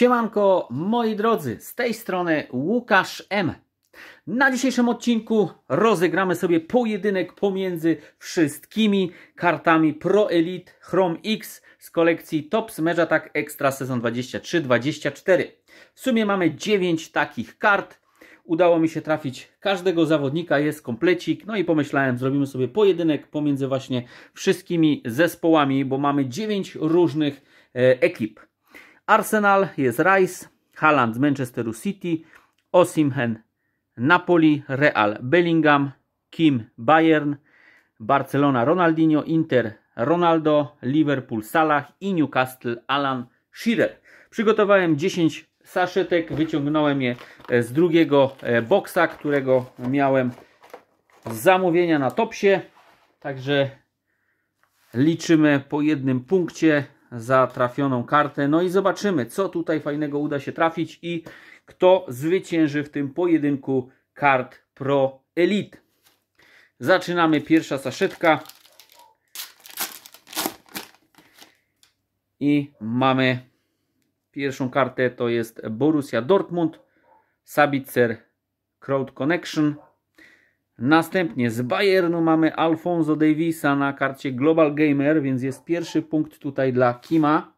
Siemanko, moi drodzy, z tej strony Łukasz M. Na dzisiejszym odcinku rozegramy sobie pojedynek pomiędzy wszystkimi kartami Pro Elite Chrome X z kolekcji Top Smash tak Extra sezon 23-24. W sumie mamy 9 takich kart. Udało mi się trafić każdego zawodnika, jest komplecik. No i pomyślałem, zrobimy sobie pojedynek pomiędzy właśnie wszystkimi zespołami, bo mamy 9 różnych e, ekip. Arsenal jest Rice, Haaland z Manchesteru City, Osimhen Napoli, Real Bellingham, Kim Bayern, Barcelona Ronaldinho, Inter Ronaldo, Liverpool Salah i Newcastle Alan Shearer. Przygotowałem 10 saszetek, wyciągnąłem je e, z drugiego e, boksa, którego miałem z zamówienia na Topsie. Także liczymy po jednym punkcie za trafioną kartę. No i zobaczymy, co tutaj fajnego uda się trafić i kto zwycięży w tym pojedynku kart Pro Elite. Zaczynamy pierwsza saszetka. I mamy pierwszą kartę, to jest Borussia Dortmund, Sabitzer Crowd Connection, Następnie z Bayernu mamy Alfonso Davisa na karcie Global Gamer, więc jest pierwszy punkt tutaj dla Kima.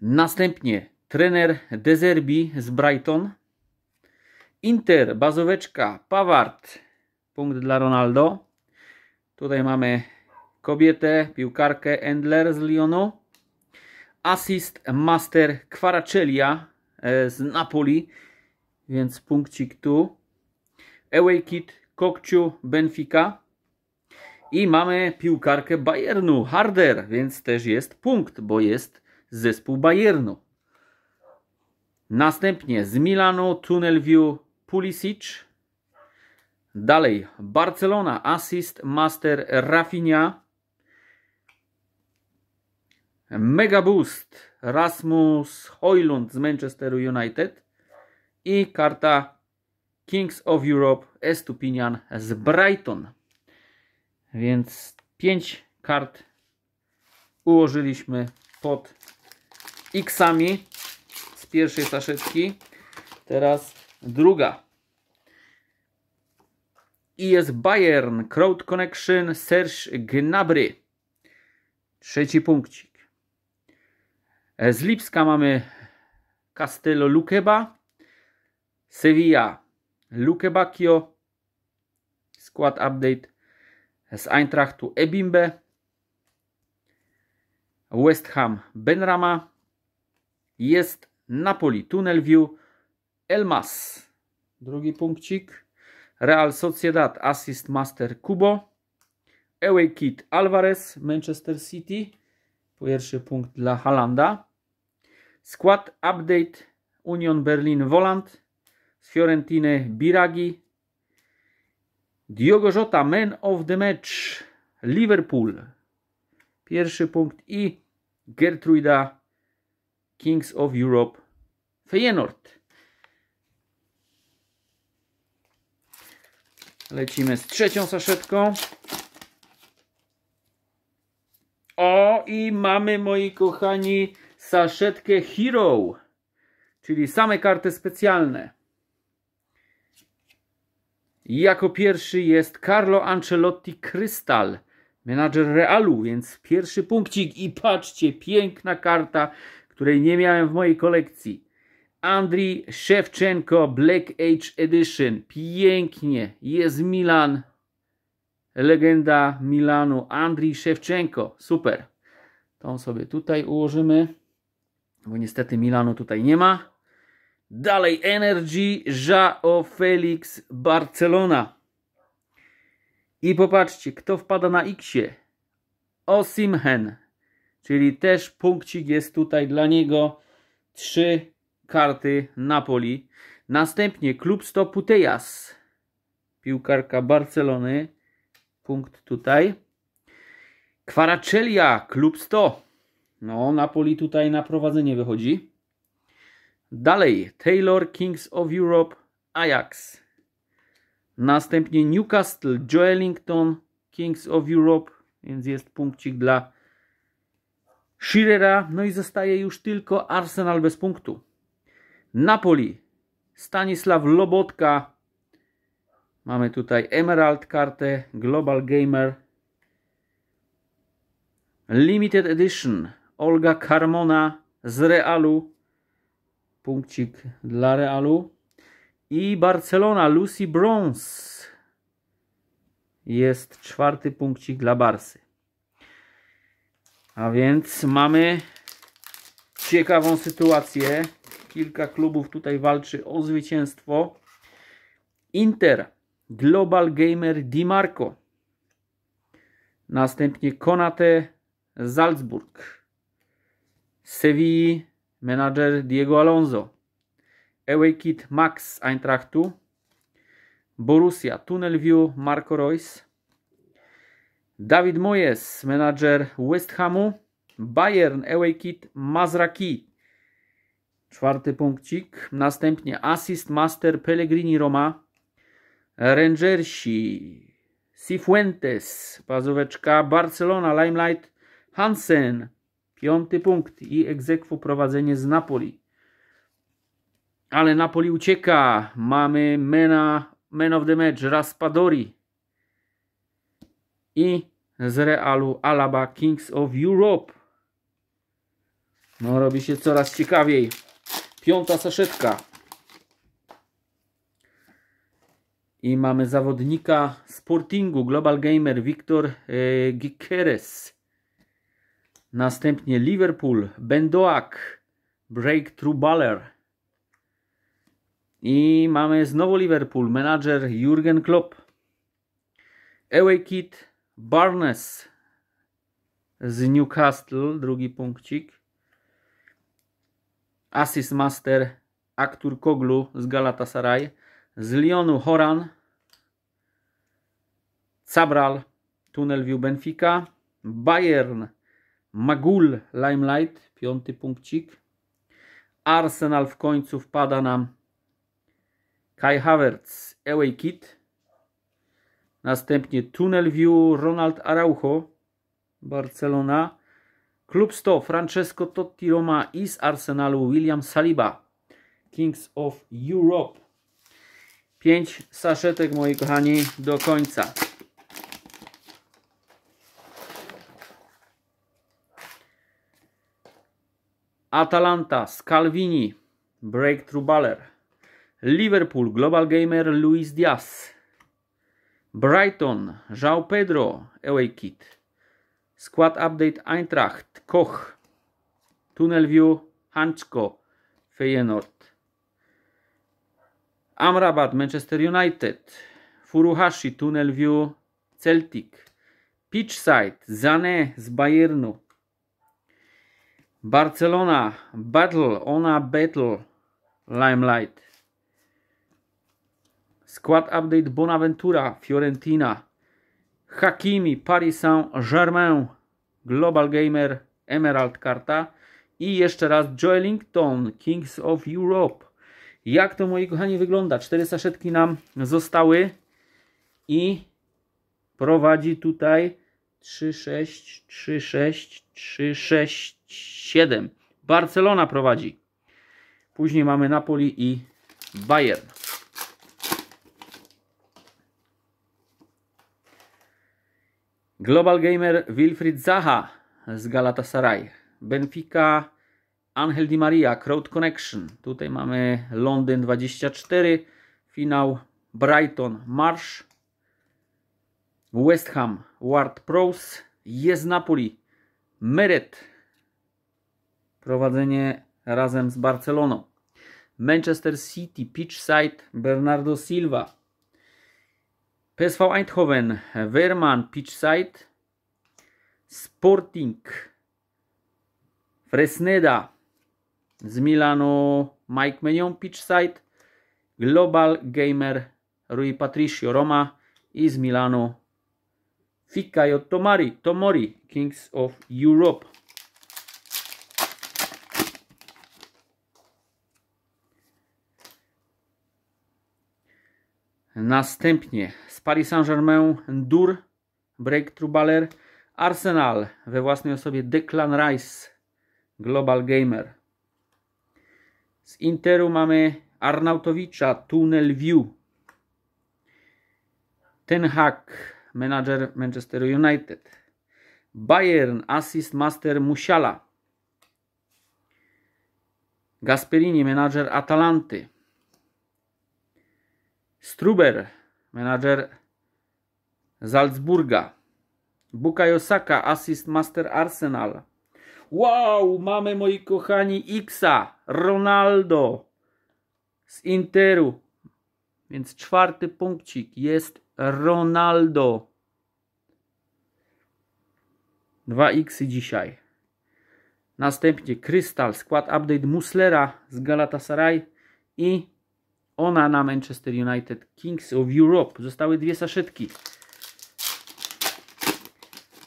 Następnie trener Dezerbi z Brighton. Inter, bazoweczka, Pawart, punkt dla Ronaldo. Tutaj mamy kobietę, piłkarkę Endler z Lyonu. Assist Master Kwaracelia e, z Napoli, więc punkcik tu. Away kit Kokciu, Benfica. I mamy piłkarkę Bayernu, Harder, więc też jest punkt, bo jest zespół Bayernu. Następnie z Milanu, Tunnelview, Pulisic. Dalej Barcelona, Assist, Master, Rafinha. Megaboost, Rasmus Hojlund z Manchesteru United. I karta Kings of Europe Estupinian z Brighton. Więc 5 kart ułożyliśmy pod X-ami z pierwszej saszetki. Teraz druga. I jest Bayern, Crowd Connection, Serge Gnabry. Trzeci punkcik. Z Lipska mamy Castello Lukeba, Sevilla, Luke Bacchio, skład update z Eintrachtu Ebimbe, West Ham Benrama, jest Napoli Tunnel View, Elmas, drugi punkcik, Real Sociedad Assist Master Kubo, Away Kit Alvarez Manchester City, pierwszy punkt dla Halanda, skład update Union Berlin Volant, z Fiorentiny Biragi. Diogo Jota, man of the match Liverpool. Pierwszy punkt i Gertruida Kings of Europe Feyenoord. Lecimy z trzecią saszetką. O i mamy moi kochani saszetkę Hero, czyli same karty specjalne. Jako pierwszy jest Carlo Ancelotti Krystal, menadżer Realu, więc pierwszy punkcik i patrzcie, piękna karta, której nie miałem w mojej kolekcji. Andrii Szewczenko Black Age Edition. Pięknie. Jest Milan. Legenda Milanu. Andrii Szewczenko. Super. Tą sobie tutaj ułożymy, bo niestety Milanu tutaj nie ma. Dalej Energy, Jao Felix, Barcelona. I popatrzcie, kto wpada na X-ie. Osimhen. Czyli też punkcik jest tutaj dla niego. Trzy karty Napoli. Następnie klub putejas Piłkarka Barcelony. Punkt tutaj. Kwaraczelia, klub 100. No, Napoli tutaj na prowadzenie wychodzi. Dalej Taylor, Kings of Europe, Ajax. Następnie Newcastle, Joelington, Kings of Europe, więc jest punkcik dla Shearera. No i zostaje już tylko Arsenal bez punktu. Napoli, Stanisław Lobotka. Mamy tutaj Emerald kartę, Global Gamer. Limited Edition, Olga Carmona z Realu. Punkcik dla Realu. I Barcelona, Lucy Bronze. Jest czwarty punkcik dla Barsy. A więc mamy ciekawą sytuację. Kilka klubów tutaj walczy o zwycięstwo. Inter, Global Gamer Di Marco. Następnie Konate, Salzburg. Sevilla menadżer Diego Alonso, Kit Max Eintrachtu, Borussia Tunnelview Marco Royce, Dawid Moyes, menadżer West Hamu, Bayern Kit Mazraki. Czwarty punkcik. Następnie Assist Master Pellegrini Roma, Rangersi, Cifuentes, Pazóweczka, Barcelona, Limelight, Hansen, Piąty punkt i egzekwo prowadzenie z Napoli. Ale Napoli ucieka. Mamy Mena, Man of the Match, Raspadori. I z Realu Alaba Kings of Europe. No robi się coraz ciekawiej. Piąta saszetka. I mamy zawodnika Sportingu Global Gamer Wiktor e, Gikeres. Następnie Liverpool, Bendoak, Breakthrough Baller. I mamy znowu Liverpool, menadżer Jurgen Klopp. Away Kit, Barnes z Newcastle, drugi punkcik. Assist Master, Aktur Koglu z Galatasaray. Z Lyonu Horan, Cabral, Tunnelview Benfica, Bayern Magul Limelight, piąty punkcik. Arsenal w końcu wpada nam Kai Havertz, Away Kit. Następnie Tunnel View, Ronald Araujo, Barcelona. Klub 100, Francesco Totti Roma i z Arsenalu William Saliba, Kings of Europe. Pięć saszetek, moi kochani, do końca. Atalanta, Scalvini, Breakthrough Baller, Liverpool, Global Gamer, Luis Diaz, Brighton, João Pedro, Away Kit, Squad Update Eintracht, Koch, Tunnel View, Hanczko, Feyenoord, Amrabat, Manchester United, Furuhashi, Tunnel View, Celtic, Pitchside, Zane z Bayernu, Barcelona Battle, Ona Battle, Limelight. Skład update Bonaventura, Fiorentina. Hakimi, Paris Saint-Germain, Global Gamer, Emerald Karta. I jeszcze raz Joelington, Kings of Europe. Jak to, moi kochani, wygląda? 400 saszetki nam zostały i prowadzi tutaj 3, 6, 3, 6, 3, 6, 7. Barcelona prowadzi. Później mamy Napoli i Bayern. Global Gamer Wilfried Zaha z Galatasaray. Benfica Angel Di Maria, Crowd Connection. Tutaj mamy Londyn 24. Finał Brighton Marsz. West Ham Ward Prowse. Jest Napoli. Meret prowadzenie razem z Barceloną. Manchester City, Pitchside, Bernardo Silva. PSV Eindhoven, Wehrmann, Pitchside. Sporting, Fresneda. Z Milanu Mike Menion, Pitchside. Global Gamer, Rui Patricio, Roma. I z Milanu Fikayo Tomari, Tomori, Kings of Europe. Następnie z Paris Saint-Germain Dur, Breakthrough Baller, Arsenal we własnej osobie Declan Rice, Global Gamer. Z Interu mamy Arnautowicza, Tunnel View. Ten Hag, menadżer Manchester United. Bayern, assist master Musiala. Gasperini, menadżer Atalanty. Struber, menadżer Salzburga. Bukayo Saka, assist master Arsenal. Wow, mamy moi kochani Xa, Ronaldo z Interu. Więc czwarty punkcik jest Ronaldo. Dwa Xy dzisiaj. Następnie Krystal, skład update Muslera z Galatasaray i ona na Manchester United. Kings of Europe. Zostały dwie saszetki.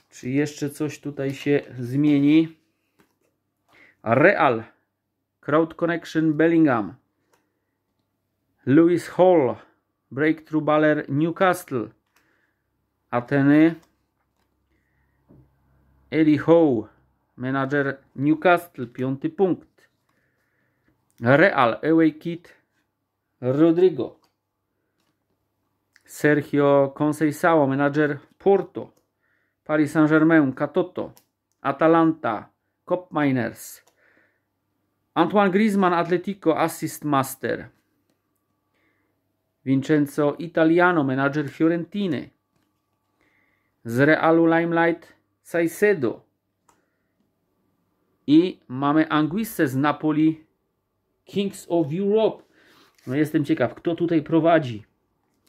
Czy jeszcze coś tutaj się zmieni? Real. Crowd Connection Bellingham. Lewis Hall. Breakthrough Baller Newcastle. Ateny. Eli Howe, Manager Newcastle, piąty punkt. Real, away kit, Rodrigo. Sergio Conceição, menadżer Porto. Paris Saint-Germain, Catoto. Atalanta, Cop Miners. Antoine Griezmann, Atletico, assist master. Vincenzo Italiano, menadżer Fiorentiny. Z Realu Limelight Saicedo. I mamy Anguisse z Napoli, Kings of Europe. No jestem ciekaw, kto tutaj prowadzi.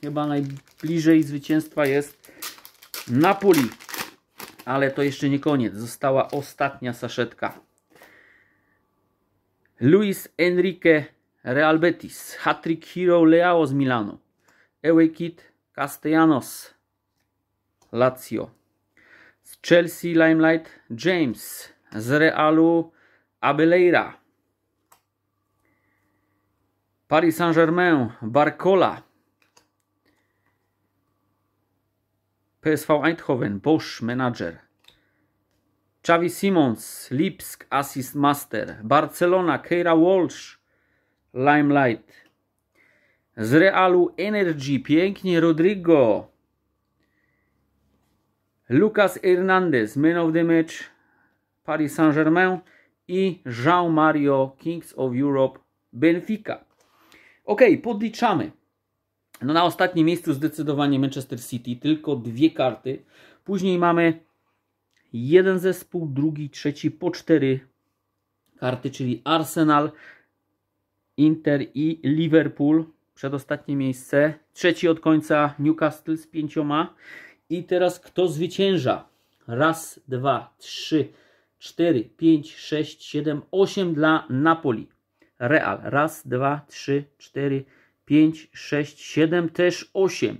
Chyba najbliżej zwycięstwa jest Napoli. Ale to jeszcze nie koniec. Została ostatnia saszetka. Luis Enrique Real Betis. trick Hero Leao z Milanu. Ewekit Castellanos Lazio. Z Chelsea Limelight James. Z Realu Abeleira. Paris Saint-Germain, Barcola. PSV Eindhoven, Bosch, menadżer. Xavi Simons, Lipsk, assist master. Barcelona, Keira Walsh, Limelight. Z Realu Energy, pięknie, Rodrigo. Lucas Hernandez, man of the match, Paris Saint-Germain i Jean Mario, Kings of Europe, Benfica. Ok, podliczamy. No na ostatnim miejscu zdecydowanie Manchester City, tylko dwie karty. Później mamy jeden zespół, drugi, trzeci po cztery karty, czyli Arsenal, Inter i Liverpool. Przedostatnie miejsce. Trzeci od końca Newcastle z pięcioma. I teraz kto zwycięża? Raz, dwa, trzy, cztery, pięć, sześć, siedem, osiem dla Napoli real. Raz, dwa, trzy, cztery, pięć, sześć, siedem, też osiem.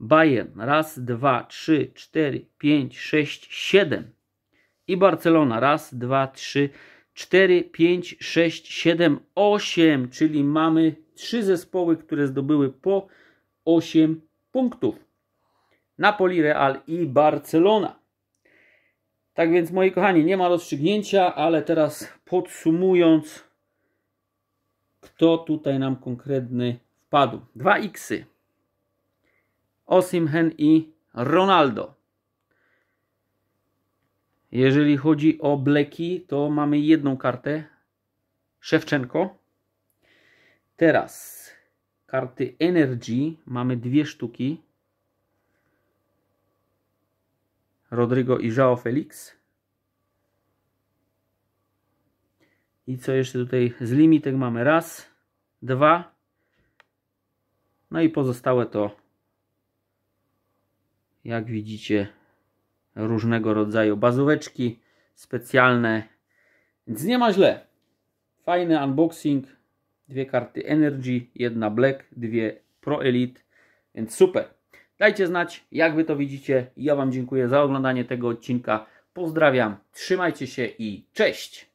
Bayern. Raz, dwa, trzy, cztery, pięć, sześć, siedem. I Barcelona. Raz, dwa, trzy, cztery, pięć, sześć, siedem, osiem. Czyli mamy trzy zespoły, które zdobyły po osiem punktów. Napoli, Real i Barcelona. Tak więc, moi kochani, nie ma rozstrzygnięcia, ale teraz podsumując, kto tutaj nam konkretny wpadł. Dwa xy. Osimhen i Ronaldo. Jeżeli chodzi o bleki, to mamy jedną kartę. Szewczenko. Teraz karty Energy. Mamy dwie sztuki. Rodrigo i João Felix. I co jeszcze tutaj z limitek mamy raz, dwa. No i pozostałe to jak widzicie różnego rodzaju bazóweczki specjalne. Więc nie ma źle. Fajny unboxing. Dwie karty Energy, jedna Black, dwie Pro Elite. Więc super. Dajcie znać, jak Wy to widzicie. Ja Wam dziękuję za oglądanie tego odcinka. Pozdrawiam, trzymajcie się i cześć!